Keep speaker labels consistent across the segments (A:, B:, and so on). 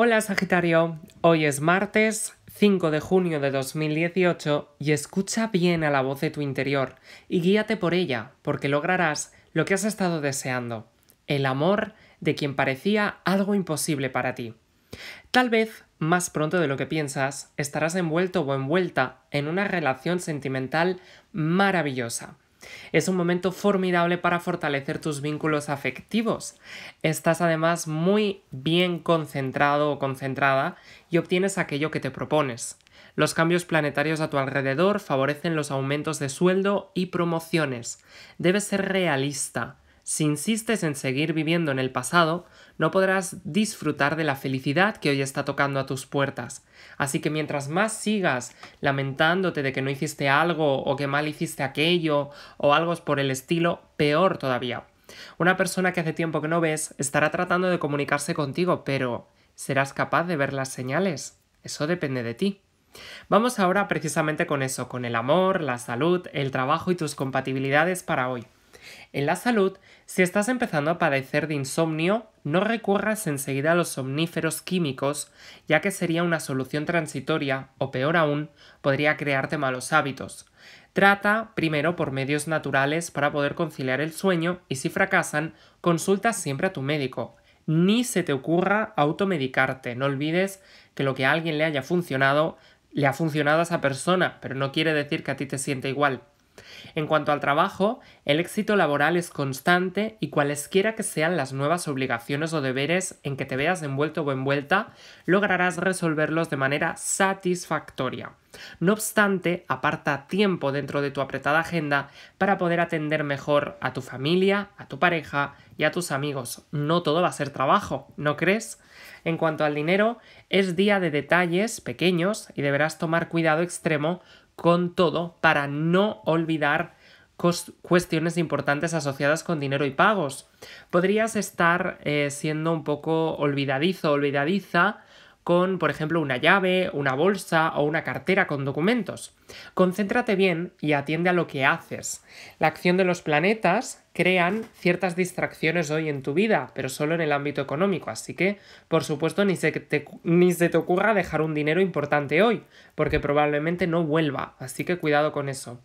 A: Hola Sagitario, hoy es martes 5 de junio de 2018 y escucha bien a la voz de tu interior y guíate por ella porque lograrás lo que has estado deseando, el amor de quien parecía algo imposible para ti. Tal vez, más pronto de lo que piensas, estarás envuelto o envuelta en una relación sentimental maravillosa es un momento formidable para fortalecer tus vínculos afectivos. Estás además muy bien concentrado o concentrada y obtienes aquello que te propones. Los cambios planetarios a tu alrededor favorecen los aumentos de sueldo y promociones. Debes ser realista si insistes en seguir viviendo en el pasado, no podrás disfrutar de la felicidad que hoy está tocando a tus puertas. Así que mientras más sigas lamentándote de que no hiciste algo o que mal hiciste aquello o algo por el estilo, peor todavía. Una persona que hace tiempo que no ves estará tratando de comunicarse contigo, pero ¿serás capaz de ver las señales? Eso depende de ti. Vamos ahora precisamente con eso, con el amor, la salud, el trabajo y tus compatibilidades para hoy. En la salud, si estás empezando a padecer de insomnio, no recurras enseguida a los somníferos químicos, ya que sería una solución transitoria, o peor aún, podría crearte malos hábitos. Trata primero por medios naturales para poder conciliar el sueño y si fracasan, consulta siempre a tu médico. Ni se te ocurra automedicarte. No olvides que lo que a alguien le haya funcionado, le ha funcionado a esa persona, pero no quiere decir que a ti te siente igual. En cuanto al trabajo, el éxito laboral es constante y cualesquiera que sean las nuevas obligaciones o deberes en que te veas envuelto o envuelta, lograrás resolverlos de manera satisfactoria. No obstante, aparta tiempo dentro de tu apretada agenda para poder atender mejor a tu familia, a tu pareja y a tus amigos. No todo va a ser trabajo, ¿no crees? En cuanto al dinero, es día de detalles pequeños y deberás tomar cuidado extremo con todo para no olvidar cuestiones importantes asociadas con dinero y pagos. Podrías estar eh, siendo un poco olvidadizo, olvidadiza con, por ejemplo, una llave, una bolsa o una cartera con documentos. Concéntrate bien y atiende a lo que haces. La acción de los planetas crean ciertas distracciones hoy en tu vida, pero solo en el ámbito económico. Así que, por supuesto, ni se te, ni se te ocurra dejar un dinero importante hoy, porque probablemente no vuelva. Así que cuidado con eso.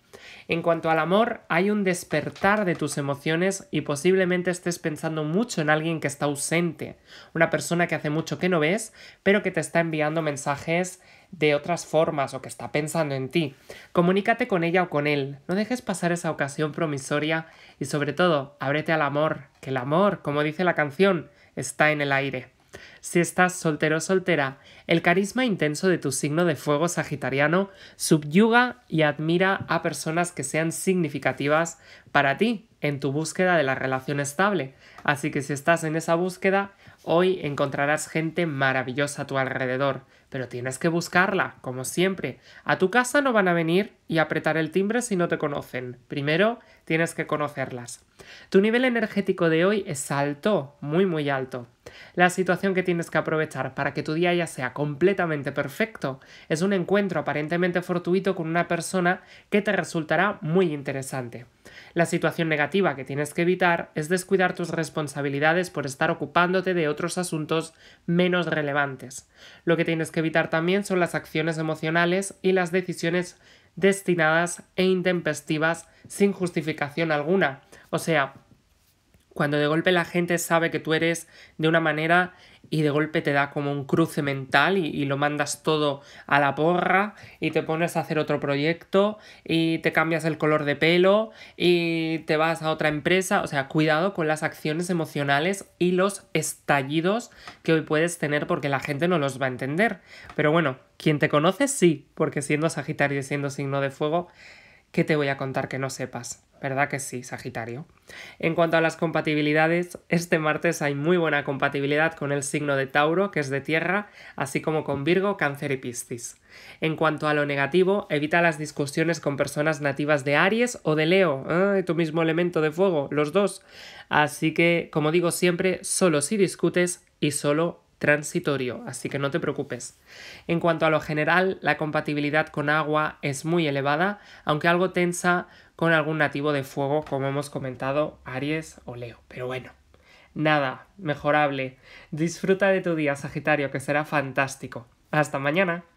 A: En cuanto al amor, hay un despertar de tus emociones y posiblemente estés pensando mucho en alguien que está ausente, una persona que hace mucho que no ves, pero que te está enviando mensajes de otras formas o que está pensando en ti. Comunícate con ella o con él. No dejes pasar esa ocasión promisoria y sobre todo, ábrete al amor, que el amor, como dice la canción, está en el aire. Si estás soltero o soltera, el carisma intenso de tu signo de fuego sagitariano subyuga y admira a personas que sean significativas para ti en tu búsqueda de la relación estable. Así que si estás en esa búsqueda, hoy encontrarás gente maravillosa a tu alrededor, pero tienes que buscarla, como siempre. A tu casa no van a venir y apretar el timbre si no te conocen. Primero tienes que conocerlas. Tu nivel energético de hoy es alto, muy muy alto. La situación que tienes que aprovechar para que tu día ya sea completamente perfecto es un encuentro aparentemente fortuito con una persona que te resultará muy interesante. La situación negativa que tienes que evitar es descuidar tus responsabilidades por estar ocupándote de otros asuntos menos relevantes. Lo que tienes que evitar también son las acciones emocionales y las decisiones destinadas e intempestivas sin justificación alguna. O sea, cuando de golpe la gente sabe que tú eres de una manera y de golpe te da como un cruce mental y, lo mandas todo a la porra y te pones a hacer otro proyecto y te cambias el color de pelo y te vas a otra empresa. O sea, cuidado con las acciones emocionales y los estallidos que hoy puedes tener porque la gente no los va a entender. Pero bueno, quien te conoce sí, porque siendo Sagitario y siendo signo de fuego ¿qué te voy a contar que no sepas? ¿Verdad que sí, Sagitario? En cuanto a las compatibilidades, este martes hay muy buena compatibilidad con el signo de Tauro, que es de tierra, así como con Virgo, Cáncer y Piscis. En cuanto a lo negativo, evita las discusiones con personas nativas de Aries o de Leo, tu mismo elemento de fuego, los dos. Así que, como digo siempre, solo si discutes y solo transitorio, así que no te preocupes. En cuanto a lo general, la compatibilidad con agua es muy elevada, aunque algo tensa con algún nativo de fuego, como hemos comentado, Aries o Leo. Pero bueno, nada, mejorable. Disfruta de tu día, Sagitario, que será fantástico. Hasta mañana.